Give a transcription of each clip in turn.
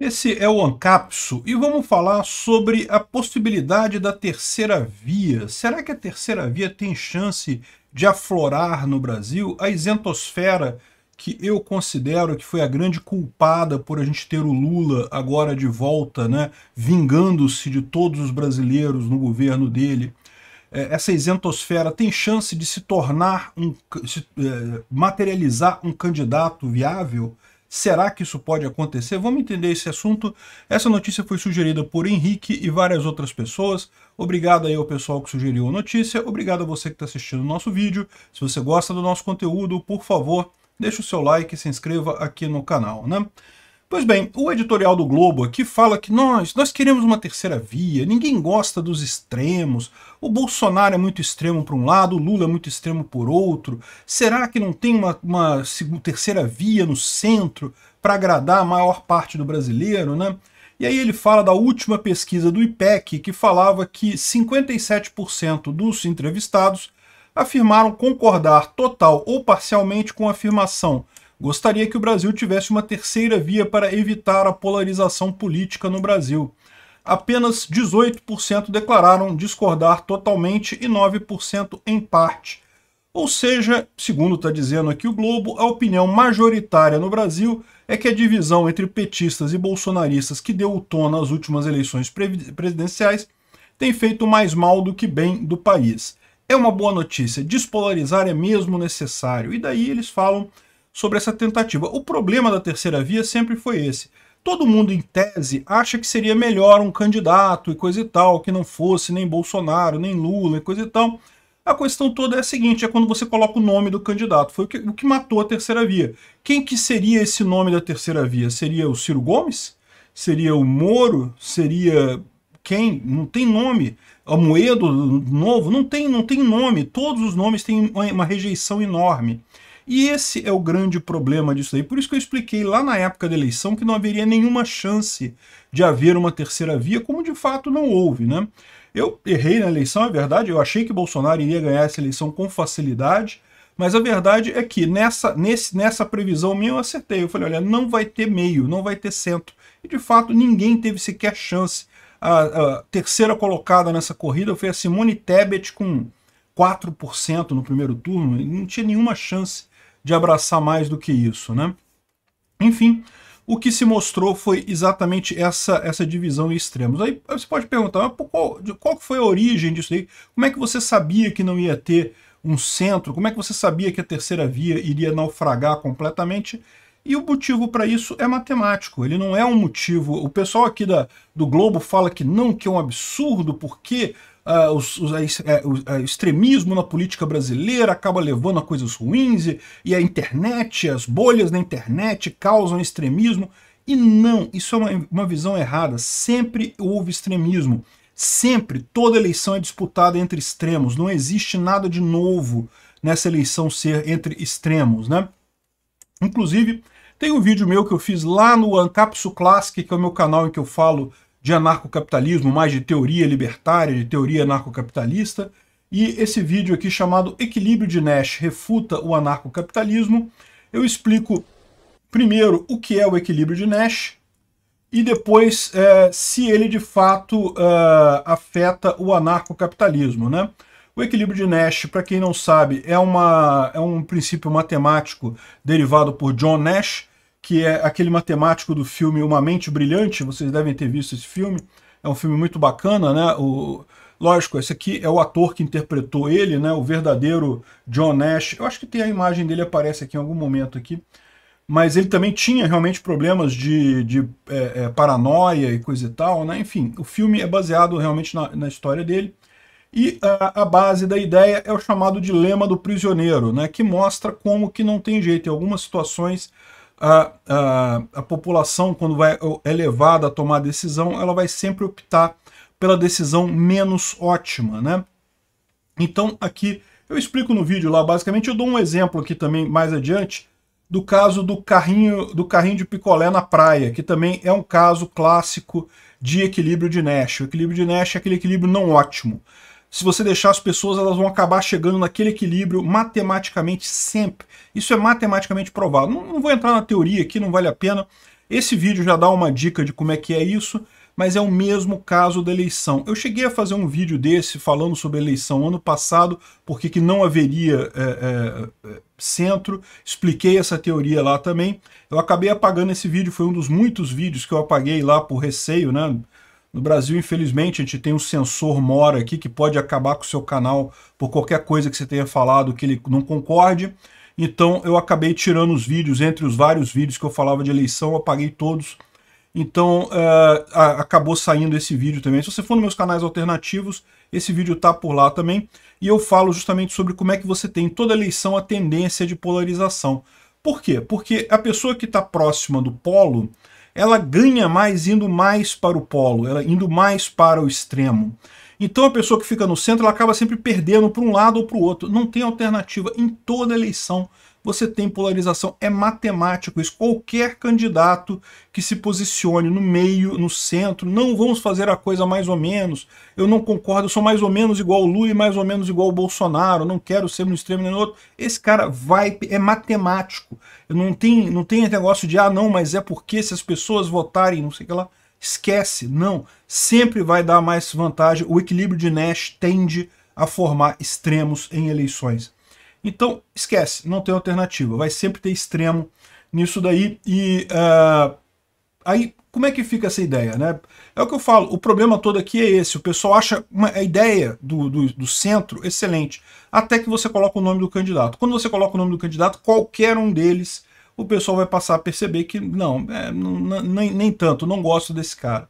Esse é o Ancapso e vamos falar sobre a possibilidade da terceira via. Será que a terceira via tem chance de aflorar no Brasil? A isentosfera, que eu considero que foi a grande culpada por a gente ter o Lula agora de volta, né, vingando-se de todos os brasileiros no governo dele. É, essa isentosfera tem chance de se tornar, um, se, é, materializar um candidato viável? Será que isso pode acontecer? Vamos entender esse assunto. Essa notícia foi sugerida por Henrique e várias outras pessoas. Obrigado aí ao pessoal que sugeriu a notícia. Obrigado a você que está assistindo o nosso vídeo. Se você gosta do nosso conteúdo, por favor, deixe o seu like e se inscreva aqui no canal, né? Pois bem, o editorial do Globo aqui fala que nós, nós queremos uma terceira via, ninguém gosta dos extremos, o Bolsonaro é muito extremo por um lado, o Lula é muito extremo por outro, será que não tem uma, uma terceira via no centro para agradar a maior parte do brasileiro, né? E aí ele fala da última pesquisa do IPEC que falava que 57% dos entrevistados afirmaram concordar total ou parcialmente com a afirmação gostaria que o Brasil tivesse uma terceira via para evitar a polarização política no Brasil. Apenas 18% declararam discordar totalmente e 9% em parte. Ou seja, segundo está dizendo aqui o Globo, a opinião majoritária no Brasil é que a divisão entre petistas e bolsonaristas que deu o tom nas últimas eleições presidenciais tem feito mais mal do que bem do país. É uma boa notícia, despolarizar é mesmo necessário. E daí eles falam sobre essa tentativa. O problema da terceira via sempre foi esse. Todo mundo, em tese, acha que seria melhor um candidato e coisa e tal, que não fosse nem Bolsonaro, nem Lula e coisa e tal. A questão toda é a seguinte, é quando você coloca o nome do candidato. Foi o que, o que matou a terceira via. Quem que seria esse nome da terceira via? Seria o Ciro Gomes? Seria o Moro? Seria quem? Não tem nome. A Moedo, novo, não tem, não tem nome. Todos os nomes têm uma rejeição enorme. E esse é o grande problema disso aí. Por isso que eu expliquei lá na época da eleição que não haveria nenhuma chance de haver uma terceira via, como de fato não houve, né? Eu errei na eleição, é verdade, eu achei que Bolsonaro iria ganhar essa eleição com facilidade, mas a verdade é que nessa, nesse, nessa previsão minha eu acertei. Eu falei, olha, não vai ter meio, não vai ter centro. E de fato ninguém teve sequer chance. A, a terceira colocada nessa corrida foi a Simone Tebet com 4% no primeiro turno, não tinha nenhuma chance de abraçar mais do que isso, né? Enfim, o que se mostrou foi exatamente essa, essa divisão em extremos. Aí você pode perguntar, qual, qual foi a origem disso aí? Como é que você sabia que não ia ter um centro? Como é que você sabia que a terceira via iria naufragar completamente? E o motivo para isso é matemático, ele não é um motivo... O pessoal aqui da, do Globo fala que não, que é um absurdo, porque uh, os, os, uh, o extremismo na política brasileira acaba levando a coisas ruins e, e a internet, as bolhas na internet causam extremismo. E não, isso é uma, uma visão errada. Sempre houve extremismo. Sempre toda eleição é disputada entre extremos. Não existe nada de novo nessa eleição ser entre extremos, né? Inclusive, tem um vídeo meu que eu fiz lá no Ancapsu Classic, que é o meu canal em que eu falo de anarcocapitalismo, mais de teoria libertária, de teoria anarcocapitalista, e esse vídeo aqui chamado Equilíbrio de Nash refuta o anarcocapitalismo. Eu explico primeiro o que é o equilíbrio de Nash e depois é, se ele de fato é, afeta o anarcocapitalismo. Né? O equilíbrio de Nash, para quem não sabe, é, uma, é um princípio matemático derivado por John Nash, que é aquele matemático do filme Uma Mente Brilhante, vocês devem ter visto esse filme, é um filme muito bacana, né? O, lógico, esse aqui é o ator que interpretou ele, né? O verdadeiro John Nash. Eu acho que tem a imagem dele, aparece aqui em algum momento aqui. Mas ele também tinha realmente problemas de, de é, é, paranoia e coisa e tal, né? Enfim, o filme é baseado realmente na, na história dele. E a, a, base da ideia é o chamado dilema do prisioneiro, né? Que mostra como que não tem jeito. Em algumas situações a, a, a população, quando vai, é levada a tomar a decisão, ela vai sempre optar pela decisão menos ótima, né? Então, aqui, eu explico no vídeo lá, basicamente, eu dou um exemplo aqui também, mais adiante, do caso do carrinho, do carrinho de picolé na praia, que também é um caso clássico de equilíbrio de Nash. O equilíbrio de Nash é aquele equilíbrio não ótimo se você deixar as pessoas, elas vão acabar chegando naquele equilíbrio matematicamente sempre. Isso é matematicamente provado. Não, não, vou entrar na teoria aqui, não vale a pena. Esse vídeo já dá uma dica de como é que é isso, mas é o mesmo caso da eleição. Eu cheguei a fazer um vídeo desse falando sobre a eleição ano passado, porque que não haveria é, é, é, centro, expliquei essa teoria lá também. Eu acabei apagando esse vídeo, foi um dos muitos vídeos que eu apaguei lá por receio, né? No Brasil, infelizmente, a gente tem um censor mora aqui que pode acabar com o seu canal por qualquer coisa que você tenha falado que ele não concorde. Então eu acabei tirando os vídeos, entre os vários vídeos que eu falava de eleição, eu apaguei todos. Então uh, acabou saindo esse vídeo também. Se você for nos meus canais alternativos, esse vídeo está por lá também. E eu falo justamente sobre como é que você tem em toda eleição a tendência de polarização. Por quê? Porque a pessoa que está próxima do polo, ela ganha mais indo mais para o polo, ela indo mais para o extremo. Então a pessoa que fica no centro ela acaba sempre perdendo para um lado ou para o outro. Não tem alternativa em toda eleição você tem polarização. É matemático isso. Qualquer candidato que se posicione no meio, no centro, não vamos fazer a coisa mais ou menos. Eu não concordo, eu sou mais ou menos igual o Lula e mais ou menos igual o Bolsonaro, não quero ser no um extremo nem no outro. Esse cara vai, é matemático. Não tem, não tem negócio de, ah, não, mas é porque se as pessoas votarem, não sei o que lá. Esquece, não. Sempre vai dar mais vantagem. O equilíbrio de Nash tende a formar extremos em eleições. Então, esquece, não tem alternativa. Vai sempre ter extremo nisso daí. E uh, aí, como é que fica essa ideia? Né? É o que eu falo, o problema todo aqui é esse. O pessoal acha uma, a ideia do, do, do centro excelente, até que você coloca o nome do candidato. Quando você coloca o nome do candidato, qualquer um deles, o pessoal vai passar a perceber que não, é, não nem, nem tanto, não gosto desse cara.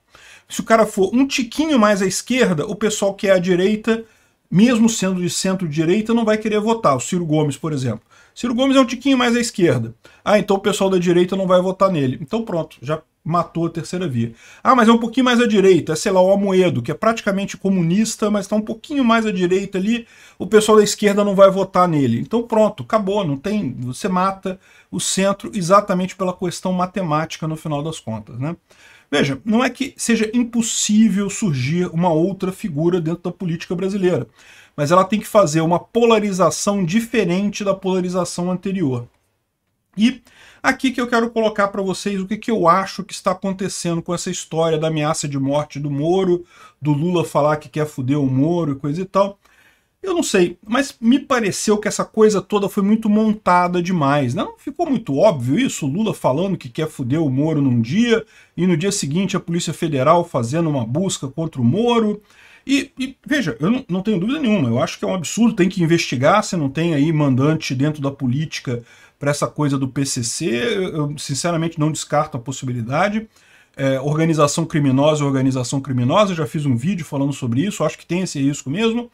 Se o cara for um tiquinho mais à esquerda, o pessoal que é à direita mesmo sendo de centro-direita, não vai querer votar. O Ciro Gomes, por exemplo. Ciro Gomes é um tiquinho mais à esquerda. Ah, então o pessoal da direita não vai votar nele. Então pronto, já matou a terceira via. Ah, mas é um pouquinho mais à direita, é, sei lá, o Amoedo, que é praticamente comunista, mas está um pouquinho mais à direita ali, o pessoal da esquerda não vai votar nele. Então pronto, acabou, não tem, você mata o centro exatamente pela questão matemática no final das contas, né? Veja, não é que seja impossível surgir uma outra figura dentro da política brasileira, mas ela tem que fazer uma polarização diferente da polarização anterior. E aqui que eu quero colocar para vocês o que, que eu acho que está acontecendo com essa história da ameaça de morte do Moro, do Lula falar que quer fuder o Moro e coisa e tal. Eu não sei, mas me pareceu que essa coisa toda foi muito montada demais. Né? Não ficou muito óbvio isso? Lula falando que quer foder o Moro num dia e no dia seguinte a Polícia Federal fazendo uma busca contra o Moro. E, e veja, eu não, não, tenho dúvida nenhuma, eu acho que é um absurdo, tem que investigar se não tem aí mandante dentro da política para essa coisa do PCC. Eu, sinceramente não descarto a possibilidade. É, organização criminosa, é organização criminosa, já fiz um vídeo falando sobre isso, acho que tem esse risco mesmo.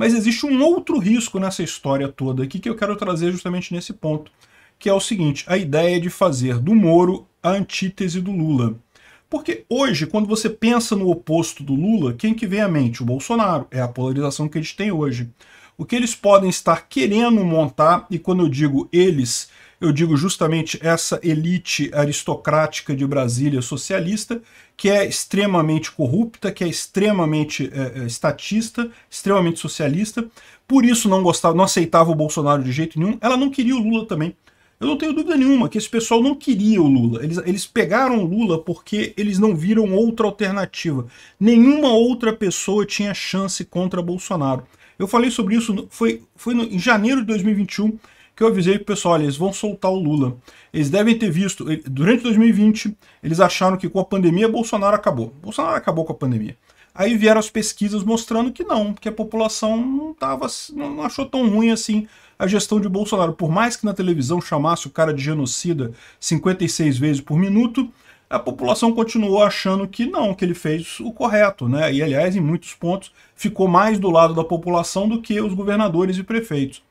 Mas existe um outro risco nessa história toda aqui que eu quero trazer justamente nesse ponto, que é o seguinte, a ideia de fazer do Moro a antítese do Lula. Porque hoje, quando você pensa no oposto do Lula, quem que vem à mente? O Bolsonaro. É a polarização que a gente tem hoje. O que eles podem estar querendo montar, e quando eu digo eles, eu digo justamente essa elite aristocrática de Brasília socialista, que é extremamente corrupta, que é extremamente é, estatista, extremamente socialista, por isso não gostava, não aceitava o Bolsonaro de jeito nenhum, ela não queria o Lula também. Eu não tenho dúvida nenhuma que esse pessoal não queria o Lula. Eles, eles pegaram o Lula porque eles não viram outra alternativa. Nenhuma outra pessoa tinha chance contra Bolsonaro. Eu falei sobre isso, foi, foi no, em janeiro de 2021, que eu avisei pro pessoal, olha, eles vão soltar o Lula. Eles devem ter visto, durante 2020, eles acharam que com a pandemia Bolsonaro acabou. Bolsonaro acabou com a pandemia. Aí vieram as pesquisas mostrando que não, que a população não, tava, não achou tão ruim assim a gestão de Bolsonaro. Por mais que na televisão chamasse o cara de genocida 56 vezes por minuto, a população continuou achando que não, que ele fez o correto, né? E aliás, em muitos pontos, ficou mais do lado da população do que os governadores e prefeitos.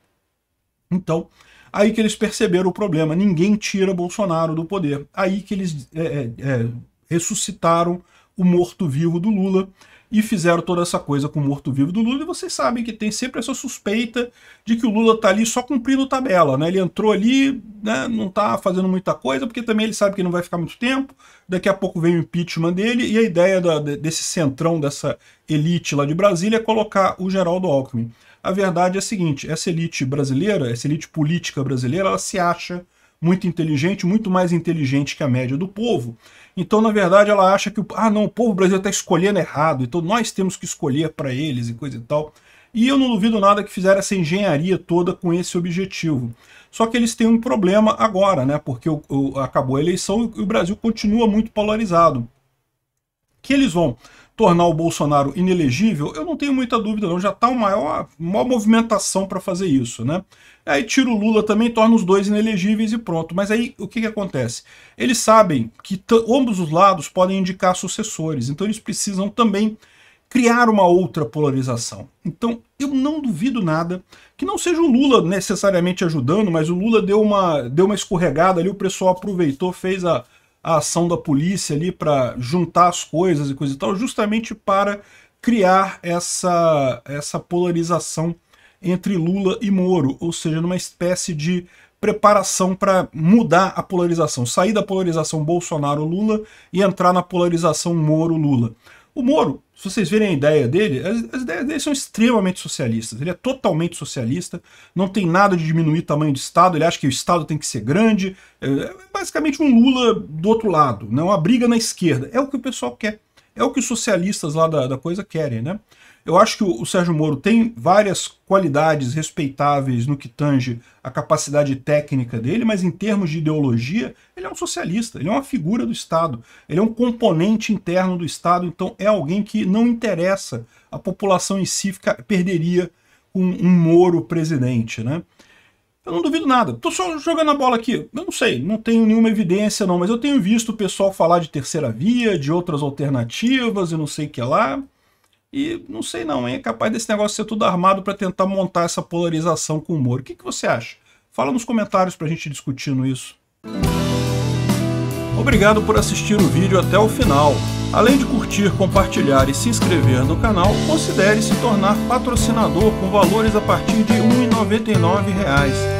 Então, aí que eles perceberam o problema. Ninguém tira Bolsonaro do poder. Aí que eles é, é, é, ressuscitaram o morto-vivo do Lula e fizeram toda essa coisa com o morto-vivo do Lula. E vocês sabem que tem sempre essa suspeita de que o Lula está ali só cumprindo tabela. Né? Ele entrou ali, né, não está fazendo muita coisa, porque também ele sabe que não vai ficar muito tempo. Daqui a pouco vem o impeachment dele, e a ideia da, desse centrão, dessa elite lá de Brasília, é colocar o Geraldo Alckmin. A verdade é a seguinte: essa elite brasileira, essa elite política brasileira, ela se acha muito inteligente, muito mais inteligente que a média do povo. Então, na verdade, ela acha que ah, não, o povo brasileiro está escolhendo errado, então nós temos que escolher para eles e coisa e tal. E eu não duvido nada que fizeram essa engenharia toda com esse objetivo. Só que eles têm um problema agora, né? Porque o, o, acabou a eleição e o Brasil continua muito polarizado. Que eles vão tornar o Bolsonaro inelegível, eu não tenho muita dúvida não, já está uma maior, maior movimentação para fazer isso, né? Aí tira o Lula também, torna os dois inelegíveis e pronto. Mas aí o que, que acontece? Eles sabem que ambos os lados podem indicar sucessores, então eles precisam também criar uma outra polarização. Então, eu não duvido nada que não seja o Lula necessariamente ajudando, mas o Lula deu uma, deu uma escorregada ali, o pessoal aproveitou, fez a, a ação da polícia ali para juntar as coisas e coisa e tal, justamente para criar essa, essa polarização entre Lula e Moro, ou seja, numa espécie de preparação para mudar a polarização, sair da polarização Bolsonaro-Lula e entrar na polarização Moro-Lula. O Moro se vocês virem a ideia dele, as, as, ideias dele são extremamente socialistas. Ele é totalmente socialista, não tem nada de diminuir o tamanho do Estado, ele acha que o Estado tem que ser grande. É, é basicamente um Lula do outro lado, né? uma briga na esquerda. É o que o pessoal quer. É o que os socialistas lá da, da coisa querem, né? Eu acho que o Sérgio Moro tem várias qualidades respeitáveis no que tange a capacidade técnica dele, mas em termos de ideologia, ele é um socialista, ele é uma figura do Estado, ele é um componente interno do Estado, então é alguém que não interessa. A população em si fica, perderia um, um Moro presidente, né? Eu não duvido nada. Estou só jogando a bola aqui. Eu não sei, não tenho nenhuma evidência não, mas eu tenho visto o pessoal falar de terceira via, de outras alternativas e não sei o que lá. E não sei não, hein? É capaz desse negócio ser tudo armado para tentar montar essa polarização com o Moro. O que, que você acha? Fala nos comentários para a gente discutindo isso. Obrigado por assistir o vídeo até o final. Além de curtir, compartilhar e se inscrever no canal, considere se tornar patrocinador com valores a partir de R$ 1,99